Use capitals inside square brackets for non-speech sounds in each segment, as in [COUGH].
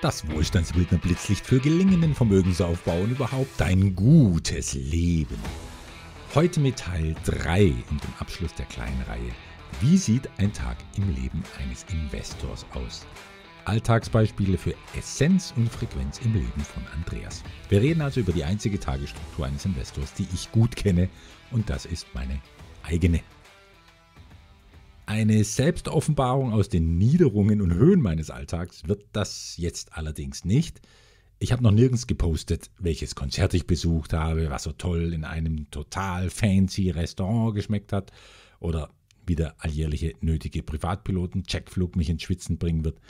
Das Wohlstandsbildner Blitzlicht für gelingenden Vermögensaufbau und überhaupt ein gutes Leben. Heute mit Teil 3 und dem Abschluss der kleinen Reihe. Wie sieht ein Tag im Leben eines Investors aus? Alltagsbeispiele für Essenz und Frequenz im Leben von Andreas. Wir reden also über die einzige Tagesstruktur eines Investors, die ich gut kenne, und das ist meine eigene. Eine Selbstoffenbarung aus den Niederungen und Höhen meines Alltags wird das jetzt allerdings nicht. Ich habe noch nirgends gepostet, welches Konzert ich besucht habe, was so toll in einem total fancy Restaurant geschmeckt hat oder wie der alljährliche nötige Privatpiloten-Checkflug mich ins Schwitzen bringen wird,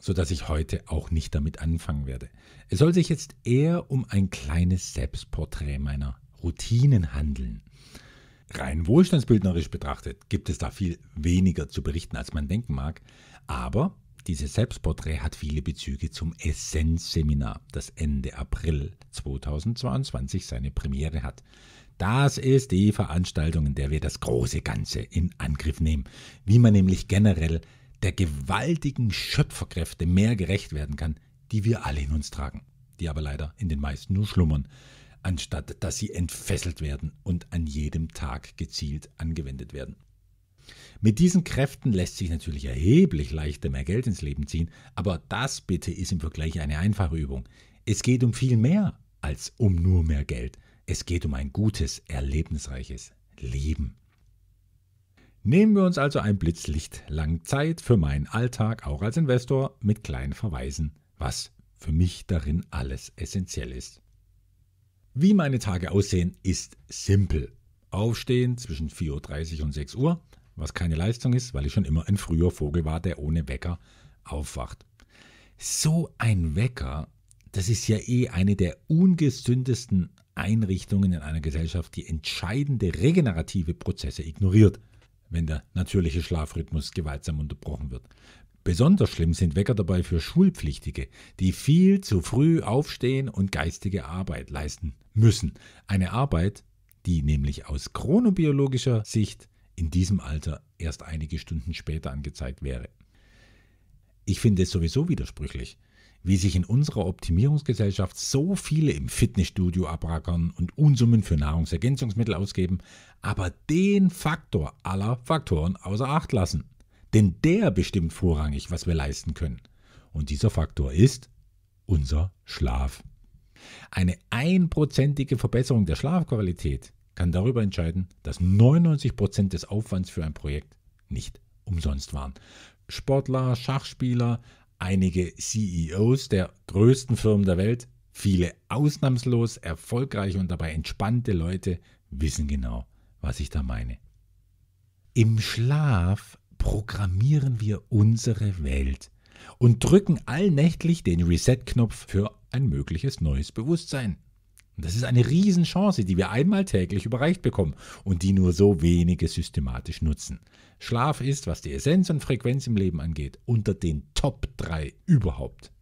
sodass ich heute auch nicht damit anfangen werde. Es soll sich jetzt eher um ein kleines Selbstporträt meiner Routinen handeln. Rein wohlstandsbildnerisch betrachtet gibt es da viel weniger zu berichten, als man denken mag, aber dieses Selbstporträt hat viele Bezüge zum Essenzseminar, das Ende April 2022 seine Premiere hat. Das ist die Veranstaltung, in der wir das große Ganze in Angriff nehmen, wie man nämlich generell der gewaltigen Schöpferkräfte mehr gerecht werden kann, die wir alle in uns tragen, die aber leider in den meisten nur schlummern anstatt dass sie entfesselt werden und an jedem Tag gezielt angewendet werden. Mit diesen Kräften lässt sich natürlich erheblich leichter mehr Geld ins Leben ziehen, aber das bitte ist im Vergleich eine einfache Übung. Es geht um viel mehr als um nur mehr Geld. Es geht um ein gutes, erlebnisreiches Leben. Nehmen wir uns also ein Blitzlicht lang Zeit für meinen Alltag, auch als Investor, mit kleinen Verweisen, was für mich darin alles essentiell ist. Wie meine Tage aussehen, ist simpel. Aufstehen zwischen 4.30 Uhr und 6 Uhr, was keine Leistung ist, weil ich schon immer ein früher Vogel war, der ohne Wecker aufwacht. So ein Wecker, das ist ja eh eine der ungesündesten Einrichtungen in einer Gesellschaft, die entscheidende regenerative Prozesse ignoriert, wenn der natürliche Schlafrhythmus gewaltsam unterbrochen wird. Besonders schlimm sind Wecker dabei für Schulpflichtige, die viel zu früh aufstehen und geistige Arbeit leisten müssen. Eine Arbeit, die nämlich aus chronobiologischer Sicht in diesem Alter erst einige Stunden später angezeigt wäre. Ich finde es sowieso widersprüchlich, wie sich in unserer Optimierungsgesellschaft so viele im Fitnessstudio abrackern und Unsummen für Nahrungsergänzungsmittel ausgeben, aber den Faktor aller Faktoren außer Acht lassen. Denn der bestimmt vorrangig, was wir leisten können. Und dieser Faktor ist unser Schlaf. Eine einprozentige Verbesserung der Schlafqualität kann darüber entscheiden, dass 99% des Aufwands für ein Projekt nicht umsonst waren. Sportler, Schachspieler, einige CEOs der größten Firmen der Welt, viele ausnahmslos erfolgreiche und dabei entspannte Leute wissen genau, was ich da meine. Im Schlaf programmieren wir unsere Welt und drücken allnächtlich den Reset-Knopf für ein mögliches neues Bewusstsein. das ist eine Riesenchance, die wir einmal täglich überreicht bekommen und die nur so wenige systematisch nutzen. Schlaf ist, was die Essenz und Frequenz im Leben angeht, unter den Top 3 überhaupt.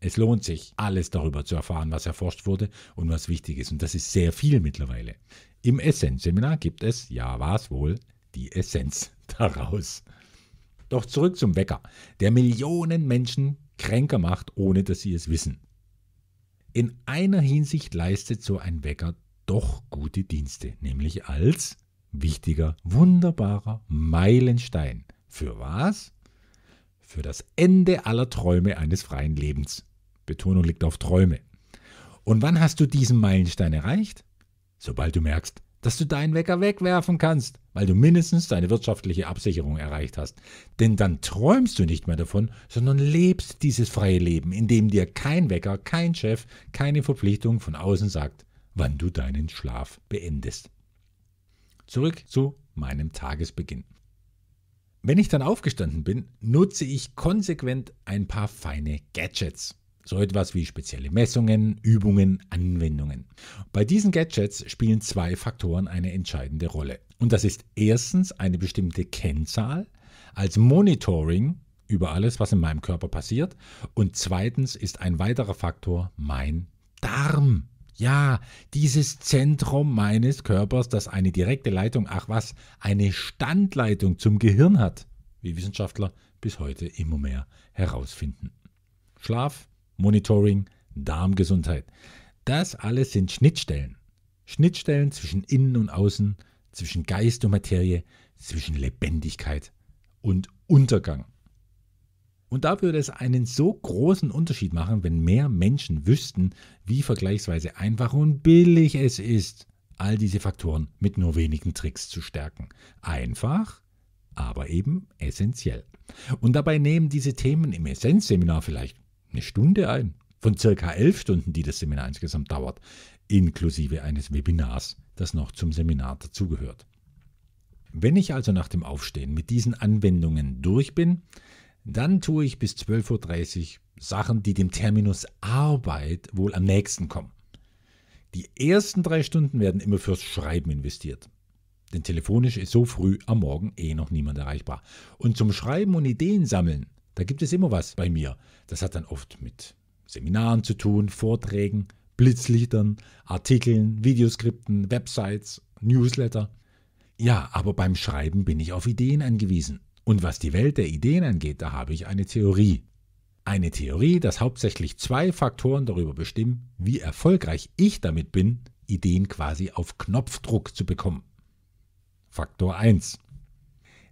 Es lohnt sich, alles darüber zu erfahren, was erforscht wurde und was wichtig ist. Und das ist sehr viel mittlerweile. Im Essenzseminar gibt es, ja, war es wohl, die Essenz daraus. Doch zurück zum Wecker, der Millionen Menschen kränker macht, ohne dass sie es wissen. In einer Hinsicht leistet so ein Wecker doch gute Dienste, nämlich als wichtiger, wunderbarer Meilenstein. Für was? Für das Ende aller Träume eines freien Lebens. Betonung liegt auf Träume. Und wann hast du diesen Meilenstein erreicht? Sobald du merkst, dass du deinen Wecker wegwerfen kannst, weil du mindestens deine wirtschaftliche Absicherung erreicht hast. Denn dann träumst du nicht mehr davon, sondern lebst dieses freie Leben, in dem dir kein Wecker, kein Chef, keine Verpflichtung von außen sagt, wann du deinen Schlaf beendest. Zurück zu meinem Tagesbeginn. Wenn ich dann aufgestanden bin, nutze ich konsequent ein paar feine Gadgets. So etwas wie spezielle Messungen, Übungen, Anwendungen. Bei diesen Gadgets spielen zwei Faktoren eine entscheidende Rolle. Und das ist erstens eine bestimmte Kennzahl als Monitoring über alles, was in meinem Körper passiert. Und zweitens ist ein weiterer Faktor mein Darm. Ja, dieses Zentrum meines Körpers, das eine direkte Leitung, ach was, eine Standleitung zum Gehirn hat, wie Wissenschaftler bis heute immer mehr herausfinden. Schlaf, Monitoring, Darmgesundheit. Das alles sind Schnittstellen. Schnittstellen zwischen Innen und Außen, zwischen Geist und Materie, zwischen Lebendigkeit und Untergang. Und da würde es einen so großen Unterschied machen, wenn mehr Menschen wüssten, wie vergleichsweise einfach und billig es ist, all diese Faktoren mit nur wenigen Tricks zu stärken. Einfach, aber eben essentiell. Und dabei nehmen diese Themen im Essenzseminar vielleicht eine Stunde ein. Von circa elf Stunden, die das Seminar insgesamt dauert, inklusive eines Webinars, das noch zum Seminar dazugehört. Wenn ich also nach dem Aufstehen mit diesen Anwendungen durch bin, dann tue ich bis 12.30 Uhr Sachen, die dem Terminus Arbeit wohl am nächsten kommen. Die ersten drei Stunden werden immer fürs Schreiben investiert. Denn telefonisch ist so früh am Morgen eh noch niemand erreichbar. Und zum Schreiben und Ideen sammeln da gibt es immer was bei mir. Das hat dann oft mit Seminaren zu tun, Vorträgen, Blitzlichtern, Artikeln, Videoskripten, Websites, Newsletter. Ja, aber beim Schreiben bin ich auf Ideen angewiesen. Und was die Welt der Ideen angeht, da habe ich eine Theorie. Eine Theorie, dass hauptsächlich zwei Faktoren darüber bestimmen, wie erfolgreich ich damit bin, Ideen quasi auf Knopfdruck zu bekommen. Faktor 1.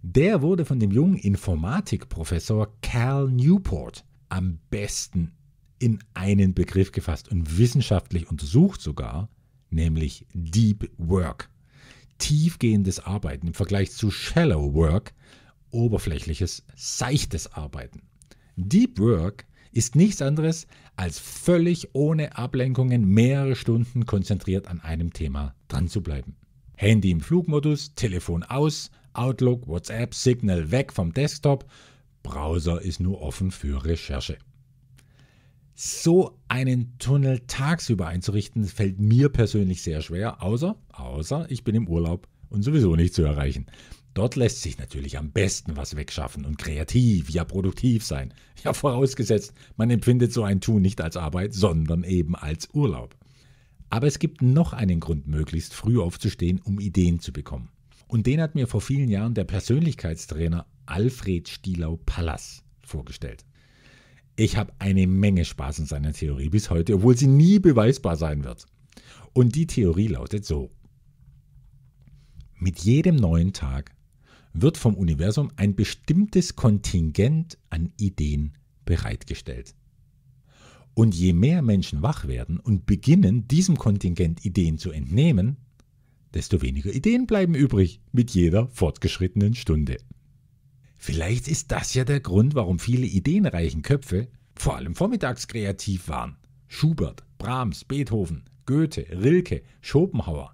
Der wurde von dem jungen Informatikprofessor Cal Newport am besten in einen Begriff gefasst und wissenschaftlich untersucht sogar, nämlich Deep Work. Tiefgehendes Arbeiten im Vergleich zu Shallow Work, oberflächliches, seichtes Arbeiten. Deep Work ist nichts anderes als völlig ohne Ablenkungen mehrere Stunden konzentriert an einem Thema dran zu bleiben. Handy im Flugmodus, Telefon aus, Outlook, WhatsApp, Signal weg vom Desktop. Browser ist nur offen für Recherche. So einen Tunnel tagsüber einzurichten, fällt mir persönlich sehr schwer, außer, außer ich bin im Urlaub und sowieso nicht zu erreichen. Dort lässt sich natürlich am besten was wegschaffen und kreativ, ja produktiv sein. Ja, vorausgesetzt, man empfindet so ein Tun nicht als Arbeit, sondern eben als Urlaub. Aber es gibt noch einen Grund, möglichst früh aufzustehen, um Ideen zu bekommen. Und den hat mir vor vielen Jahren der Persönlichkeitstrainer Alfred Stielau-Pallas vorgestellt. Ich habe eine Menge Spaß in seiner Theorie bis heute, obwohl sie nie beweisbar sein wird. Und die Theorie lautet so. Mit jedem neuen Tag wird vom Universum ein bestimmtes Kontingent an Ideen bereitgestellt. Und je mehr Menschen wach werden und beginnen, diesem Kontingent Ideen zu entnehmen, desto weniger Ideen bleiben übrig mit jeder fortgeschrittenen Stunde. Vielleicht ist das ja der Grund, warum viele ideenreichen Köpfe vor allem vormittags kreativ waren. Schubert, Brahms, Beethoven, Goethe, Rilke, Schopenhauer.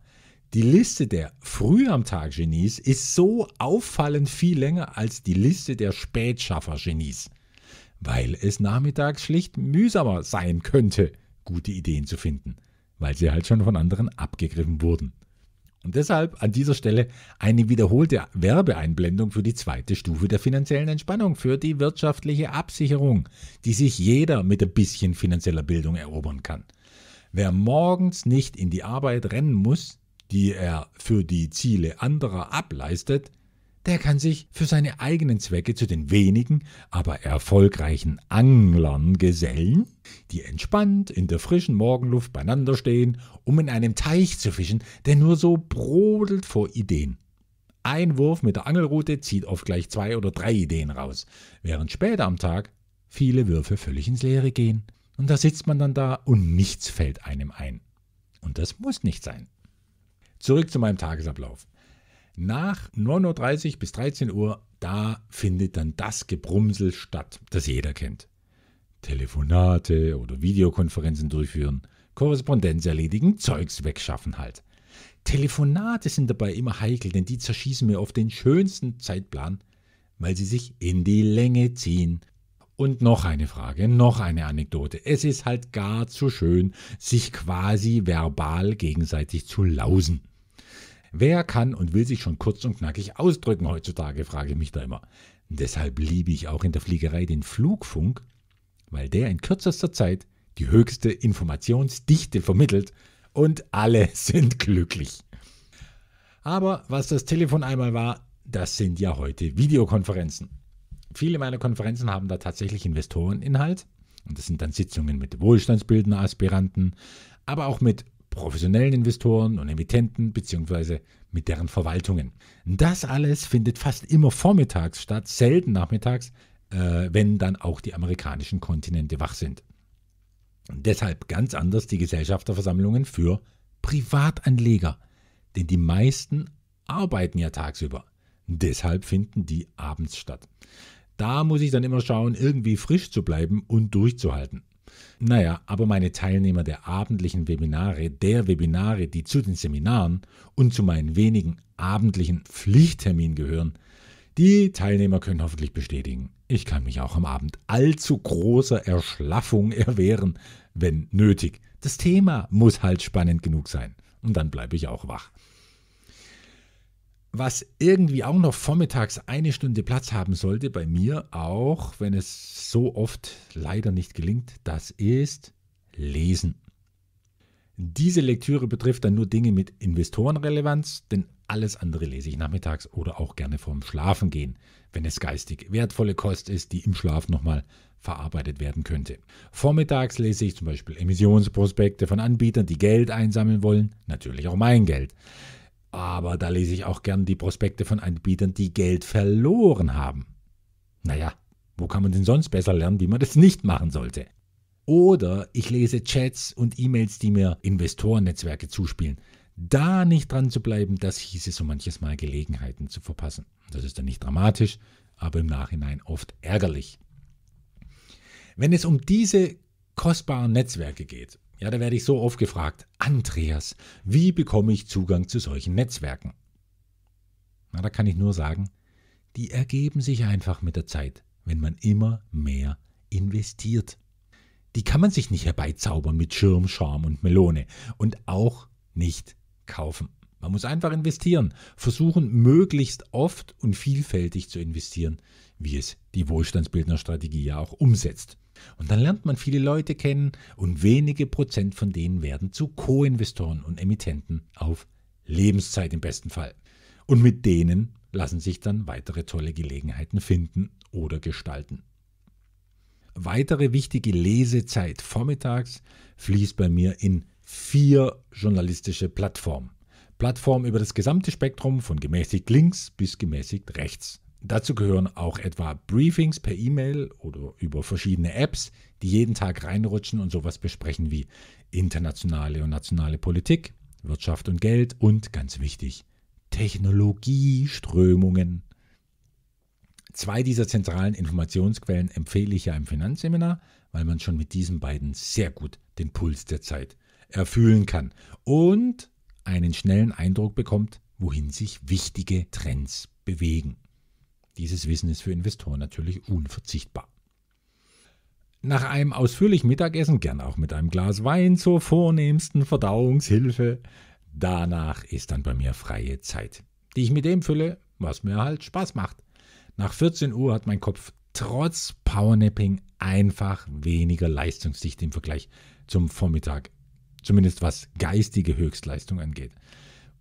Die Liste der früh am Tag Genies ist so auffallend viel länger als die Liste der Spätschaffer Genies, weil es nachmittags schlicht mühsamer sein könnte, gute Ideen zu finden, weil sie halt schon von anderen abgegriffen wurden. Und deshalb an dieser Stelle eine wiederholte Werbeeinblendung für die zweite Stufe der finanziellen Entspannung, für die wirtschaftliche Absicherung, die sich jeder mit ein bisschen finanzieller Bildung erobern kann. Wer morgens nicht in die Arbeit rennen muss, die er für die Ziele anderer ableistet, der kann sich für seine eigenen Zwecke zu den wenigen, aber erfolgreichen Anglern gesellen, die entspannt in der frischen Morgenluft beieinander stehen, um in einem Teich zu fischen, der nur so brodelt vor Ideen. Ein Wurf mit der Angelrute zieht oft gleich zwei oder drei Ideen raus, während später am Tag viele Würfe völlig ins Leere gehen. Und da sitzt man dann da und nichts fällt einem ein. Und das muss nicht sein. Zurück zu meinem Tagesablauf. Nach 9.30 Uhr bis 13 Uhr, da findet dann das Gebrumsel statt, das jeder kennt. Telefonate oder Videokonferenzen durchführen, Korrespondenz erledigen, Zeugs wegschaffen halt. Telefonate sind dabei immer heikel, denn die zerschießen mir oft den schönsten Zeitplan, weil sie sich in die Länge ziehen. Und noch eine Frage, noch eine Anekdote. Es ist halt gar zu schön, sich quasi verbal gegenseitig zu lausen. Wer kann und will sich schon kurz und knackig ausdrücken heutzutage, frage ich mich da immer. Deshalb liebe ich auch in der Fliegerei den Flugfunk, weil der in kürzester Zeit die höchste Informationsdichte vermittelt und alle [LAUGHS] sind glücklich. Aber was das Telefon einmal war, das sind ja heute Videokonferenzen. Viele meiner Konferenzen haben da tatsächlich Investoreninhalt. Und das sind dann Sitzungen mit Wohlstandsbildner Aspiranten, aber auch mit professionellen Investoren und Emittenten bzw. mit deren Verwaltungen. Das alles findet fast immer vormittags statt, selten nachmittags, äh, wenn dann auch die amerikanischen Kontinente wach sind. Und deshalb ganz anders die Gesellschafterversammlungen für Privatanleger, denn die meisten arbeiten ja tagsüber. Deshalb finden die abends statt. Da muss ich dann immer schauen, irgendwie frisch zu bleiben und durchzuhalten. Naja, aber meine Teilnehmer der abendlichen Webinare, der Webinare, die zu den Seminaren und zu meinen wenigen abendlichen Pflichtterminen gehören, die Teilnehmer können hoffentlich bestätigen, ich kann mich auch am Abend allzu großer Erschlaffung erwehren, wenn nötig. Das Thema muss halt spannend genug sein. Und dann bleibe ich auch wach was irgendwie auch noch vormittags eine Stunde Platz haben sollte bei mir, auch wenn es so oft leider nicht gelingt, das ist Lesen. Diese Lektüre betrifft dann nur Dinge mit Investorenrelevanz, denn alles andere lese ich nachmittags oder auch gerne vorm Schlafengehen, wenn es geistig wertvolle Kost ist, die im Schlaf nochmal verarbeitet werden könnte. Vormittags lese ich zum Beispiel Emissionsprospekte von Anbietern, die Geld einsammeln wollen, natürlich auch mein Geld. Aber da lese ich auch gern die Prospekte von Anbietern, die Geld verloren haben. Naja, wo kann man denn sonst besser lernen, wie man das nicht machen sollte? Oder ich lese Chats und E-Mails, die mir Investorennetzwerke zuspielen. Da nicht dran zu bleiben, das hieße so manches Mal Gelegenheiten zu verpassen. Das ist dann nicht dramatisch, aber im Nachhinein oft ärgerlich. Wenn es um diese kostbaren Netzwerke geht, ja, da werde ich so oft gefragt, Andreas, wie bekomme ich Zugang zu solchen Netzwerken? Na, da kann ich nur sagen, die ergeben sich einfach mit der Zeit, wenn man immer mehr investiert. Die kann man sich nicht herbeizaubern mit Schirm, Charme und Melone und auch nicht kaufen. Man muss einfach investieren, versuchen möglichst oft und vielfältig zu investieren, wie es die Wohlstandsbildnerstrategie ja auch umsetzt. Und dann lernt man viele Leute kennen und wenige Prozent von denen werden zu Co-Investoren und Emittenten auf Lebenszeit im besten Fall. Und mit denen lassen sich dann weitere tolle Gelegenheiten finden oder gestalten. Weitere wichtige Lesezeit vormittags fließt bei mir in vier journalistische Plattformen. Plattformen über das gesamte Spektrum von gemäßigt links bis gemäßigt rechts. Dazu gehören auch etwa Briefings per E-Mail oder über verschiedene Apps, die jeden Tag reinrutschen und sowas besprechen wie internationale und nationale Politik, Wirtschaft und Geld und ganz wichtig, Technologieströmungen. Zwei dieser zentralen Informationsquellen empfehle ich ja im Finanzseminar, weil man schon mit diesen beiden sehr gut den Puls der Zeit erfüllen kann und einen schnellen Eindruck bekommt, wohin sich wichtige Trends bewegen. Dieses Wissen ist für Investoren natürlich unverzichtbar. Nach einem ausführlichen Mittagessen, gern auch mit einem Glas Wein zur vornehmsten Verdauungshilfe, danach ist dann bei mir freie Zeit, die ich mit dem fülle, was mir halt Spaß macht. Nach 14 Uhr hat mein Kopf trotz Powernapping einfach weniger Leistungsdichte im Vergleich zum Vormittag, zumindest was geistige Höchstleistung angeht.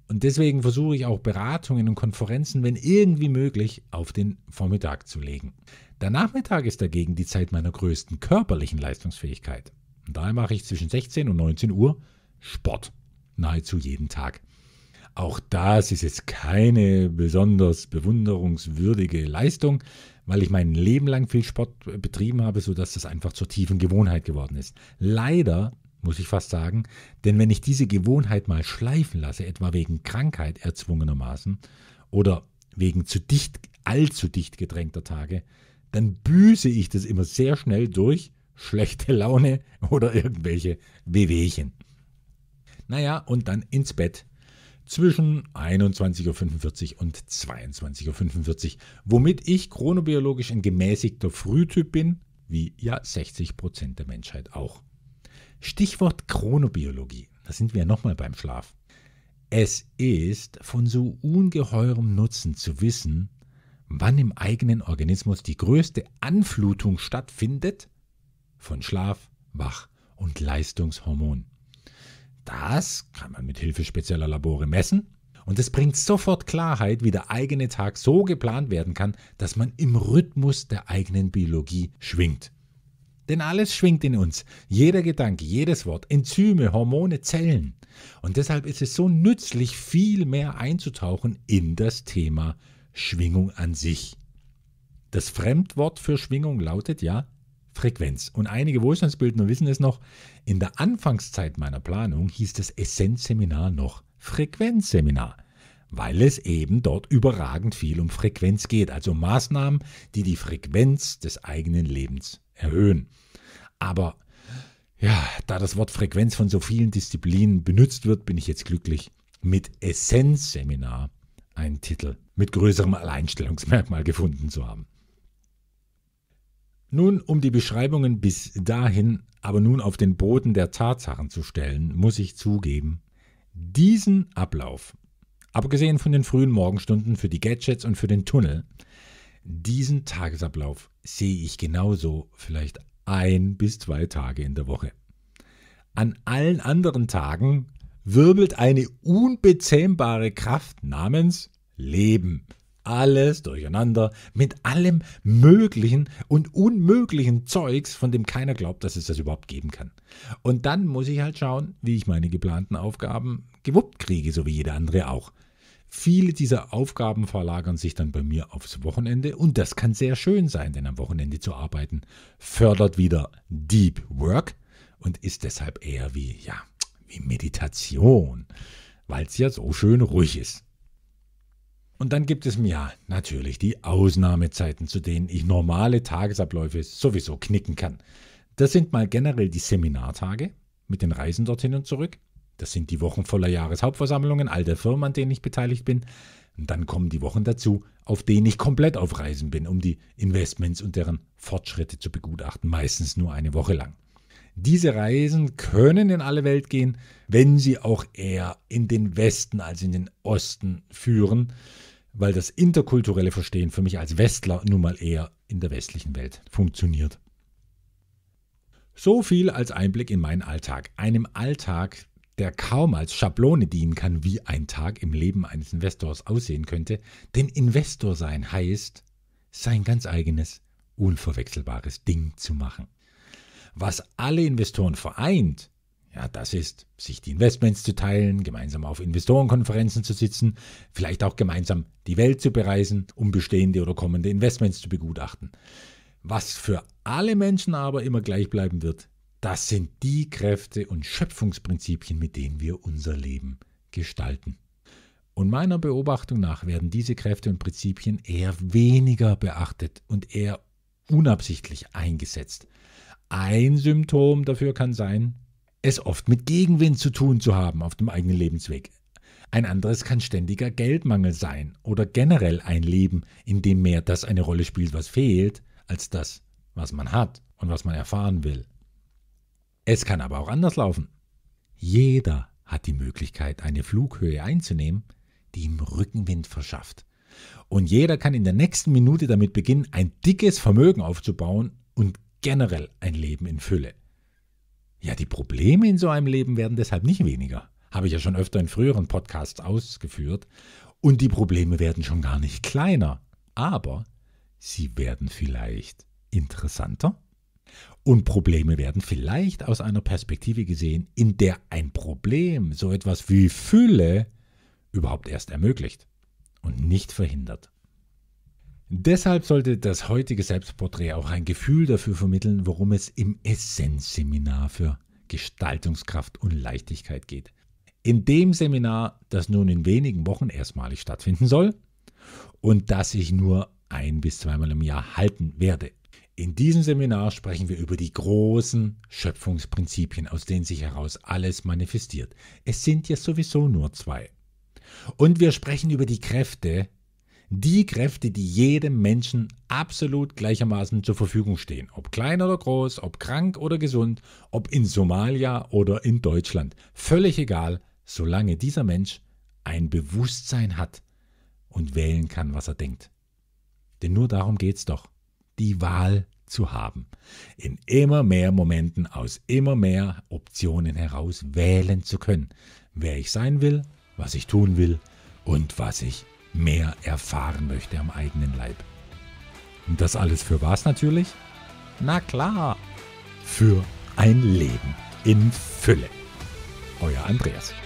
Und deswegen versuche ich auch Beratungen und Konferenzen, wenn irgendwie möglich, auf den Vormittag zu legen. Der Nachmittag ist dagegen die Zeit meiner größten körperlichen Leistungsfähigkeit. Und daher mache ich zwischen 16 und 19 Uhr Sport. Nahezu jeden Tag. Auch das ist jetzt keine besonders bewunderungswürdige Leistung, weil ich mein Leben lang viel Sport betrieben habe, sodass das einfach zur tiefen Gewohnheit geworden ist. Leider muss ich fast sagen, denn wenn ich diese Gewohnheit mal schleifen lasse, etwa wegen Krankheit erzwungenermaßen oder wegen zu dicht, allzu dicht gedrängter Tage, dann büße ich das immer sehr schnell durch schlechte Laune [LAUGHS] oder irgendwelche Wehwehchen. Naja, und dann ins Bett zwischen 21.45 Uhr und 22.45 Uhr, womit ich chronobiologisch ein gemäßigter Frühtyp bin, wie ja 60% der Menschheit auch. Stichwort Chronobiologie. Da sind wir ja nochmal beim Schlaf. Es ist von so ungeheurem Nutzen zu wissen, wann im eigenen Organismus die größte Anflutung stattfindet von Schlaf, Wach und Leistungshormon. Das kann man mit Hilfe spezieller Labore messen und es bringt sofort Klarheit, wie der eigene Tag so geplant werden kann, dass man im Rhythmus der eigenen Biologie schwingt. Denn alles schwingt in uns. Jeder Gedanke, jedes Wort, Enzyme, Hormone, Zellen. Und deshalb ist es so nützlich, viel mehr einzutauchen in das Thema Schwingung an sich. Das Fremdwort für Schwingung lautet ja Frequenz. Und einige Wohlstandsbildner wissen es noch. In der Anfangszeit meiner Planung hieß das Essenzseminar noch Frequenzseminar, weil es eben dort überragend viel um Frequenz geht, also Maßnahmen, die die Frequenz des eigenen Lebens erhöhen. Aber ja, da das Wort Frequenz von so vielen Disziplinen benutzt wird, bin ich jetzt glücklich mit Essenzseminar einen Titel mit größerem Alleinstellungsmerkmal gefunden zu haben. Nun, um die Beschreibungen bis dahin aber nun auf den Boden der Tatsachen zu stellen, muss ich zugeben, diesen Ablauf, abgesehen von den frühen Morgenstunden für die Gadgets und für den Tunnel, diesen Tagesablauf sehe ich genauso vielleicht ein bis zwei Tage in der Woche. An allen anderen Tagen wirbelt eine unbezähmbare Kraft namens Leben. Alles durcheinander, mit allem Möglichen und Unmöglichen Zeugs, von dem keiner glaubt, dass es das überhaupt geben kann. Und dann muss ich halt schauen, wie ich meine geplanten Aufgaben gewuppt kriege, so wie jeder andere auch. Viele dieser Aufgaben verlagern sich dann bei mir aufs Wochenende und das kann sehr schön sein, denn am Wochenende zu arbeiten fördert wieder Deep Work und ist deshalb eher wie, ja, wie Meditation, weil es ja so schön ruhig ist. Und dann gibt es ja natürlich die Ausnahmezeiten, zu denen ich normale Tagesabläufe sowieso knicken kann. Das sind mal generell die Seminartage mit den Reisen dorthin und zurück das sind die Wochen voller Jahreshauptversammlungen all der Firmen, an denen ich beteiligt bin. Und dann kommen die Wochen dazu, auf denen ich komplett auf Reisen bin, um die Investments und deren Fortschritte zu begutachten, meistens nur eine Woche lang. Diese Reisen können in alle Welt gehen, wenn sie auch eher in den Westen als in den Osten führen, weil das interkulturelle Verstehen für mich als Westler nun mal eher in der westlichen Welt funktioniert. So viel als Einblick in meinen Alltag, einem Alltag, der kaum als Schablone dienen kann, wie ein Tag im Leben eines Investors aussehen könnte, denn Investor sein heißt, sein ganz eigenes, unverwechselbares Ding zu machen. Was alle Investoren vereint, ja, das ist, sich die Investments zu teilen, gemeinsam auf Investorenkonferenzen zu sitzen, vielleicht auch gemeinsam die Welt zu bereisen, um bestehende oder kommende Investments zu begutachten. Was für alle Menschen aber immer gleich bleiben wird, das sind die Kräfte und Schöpfungsprinzipien, mit denen wir unser Leben gestalten. Und meiner Beobachtung nach werden diese Kräfte und Prinzipien eher weniger beachtet und eher unabsichtlich eingesetzt. Ein Symptom dafür kann sein, es oft mit Gegenwind zu tun zu haben auf dem eigenen Lebensweg. Ein anderes kann ständiger Geldmangel sein oder generell ein Leben, in dem mehr das eine Rolle spielt, was fehlt, als das, was man hat und was man erfahren will. Es kann aber auch anders laufen. Jeder hat die Möglichkeit, eine Flughöhe einzunehmen, die ihm Rückenwind verschafft. Und jeder kann in der nächsten Minute damit beginnen, ein dickes Vermögen aufzubauen und generell ein Leben in Fülle. Ja, die Probleme in so einem Leben werden deshalb nicht weniger. Habe ich ja schon öfter in früheren Podcasts ausgeführt. Und die Probleme werden schon gar nicht kleiner. Aber sie werden vielleicht interessanter und Probleme werden vielleicht aus einer Perspektive gesehen, in der ein Problem so etwas wie Fülle überhaupt erst ermöglicht und nicht verhindert. Deshalb sollte das heutige Selbstporträt auch ein Gefühl dafür vermitteln, worum es im Essenzseminar für Gestaltungskraft und Leichtigkeit geht. In dem Seminar, das nun in wenigen Wochen erstmalig stattfinden soll und das ich nur ein bis zweimal im Jahr halten werde. In diesem Seminar sprechen wir über die großen Schöpfungsprinzipien, aus denen sich heraus alles manifestiert. Es sind ja sowieso nur zwei. Und wir sprechen über die Kräfte, die Kräfte, die jedem Menschen absolut gleichermaßen zur Verfügung stehen. Ob klein oder groß, ob krank oder gesund, ob in Somalia oder in Deutschland. Völlig egal, solange dieser Mensch ein Bewusstsein hat und wählen kann, was er denkt. Denn nur darum geht es doch die Wahl zu haben. In immer mehr Momenten aus immer mehr Optionen heraus wählen zu können, wer ich sein will, was ich tun will und was ich mehr erfahren möchte am eigenen Leib. Und das alles für was natürlich? Na klar, für ein Leben in Fülle. Euer Andreas.